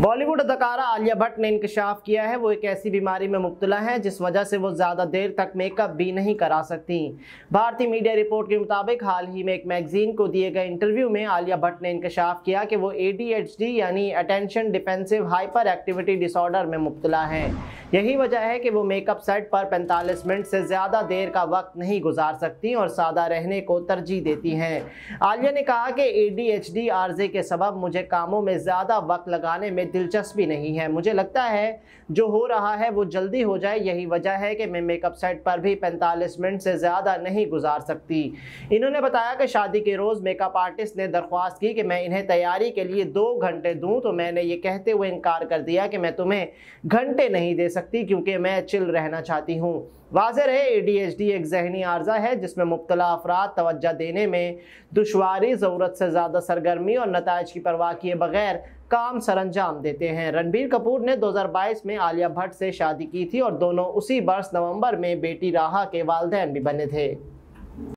बॉलीवुड अदाकारा आलिया भट्ट ने इंकशाफ किया है वो एक ऐसी बीमारी में मुबतला है जिस वजह से वो ज़्यादा देर तक मेकअप भी नहीं करा सकती भारतीय मीडिया रिपोर्ट के मुताबिक हाल ही में एक मैगजीन को दिए गए इंटरव्यू में आलिया भट्ट ने इंकशाफ किया कि वो ए यानी attention deficit hyperactivity disorder में मुबतला है यही वजह है कि वो मेकअप सेट पर पैंतालीस मिनट से ज़्यादा देर का वक्त नहीं गुजार सकती और सादा रहने को तरजीह देती हैं आलिया ने कहा कि ए डी आर्जे के सबब मुझे कामों में ज़्यादा वक्त लगाने में दिलचस्पी नहीं है मुझे लगता है जो हो रहा है वो जल्दी हो जाए यही वजह है कि मैं मेकअप सेट पर भी 45 मिनट से ज़्यादा नहीं गुजार सकती इन्होंने बताया कि शादी के रोज़ मेकअप आर्टिस्ट ने दरख्वास्त की कि मैं इन्हें तैयारी के लिए दो घंटे दूँ तो मैंने ये कहते हुए इनकार कर दिया कि मैं तुम्हें घंटे नहीं दे सकती क्योंकि मैं चिल रहना चाहती हूँ वाज है ए डी एच डी एक जहनी आर्जा है जिसमें मुबतला अफराद तोज्जा देने में दुशारी ज़रूरत से ज़्यादा सरगर्मी और नतज की परवाह किए बगैर काम सर अंजाम देते हैं रणबीर कपूर ने 2022 में आलिया भट्ट से शादी की थी और दोनों उसी वर्ष नवंबर में बेटी राहा के वालदेन भी बने थे